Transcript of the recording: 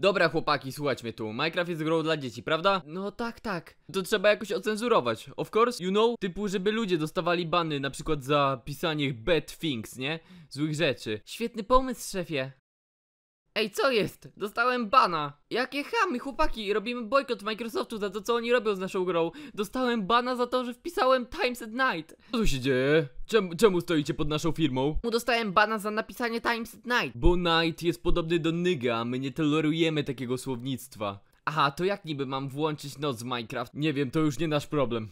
Dobra chłopaki, słuchajcie mnie tu, Minecraft jest grą dla dzieci, prawda? No tak, tak To trzeba jakoś ocenzurować Of course, you know, typu żeby ludzie dostawali bany na przykład za pisanie bad things, nie? Złych rzeczy Świetny pomysł, szefie Ej, co jest? Dostałem bana. Jakie chamy, chłopaki, robimy bojkot Microsoftu za to, co oni robią z naszą grą. Dostałem bana za to, że wpisałem Times at Night. Co tu się dzieje? Czemu, czemu stoicie pod naszą firmą? dostałem bana za napisanie Times at Night. Bo night jest podobny do nyga, a my nie tolerujemy takiego słownictwa. Aha, to jak niby mam włączyć noc w Minecraft? Nie wiem, to już nie nasz problem.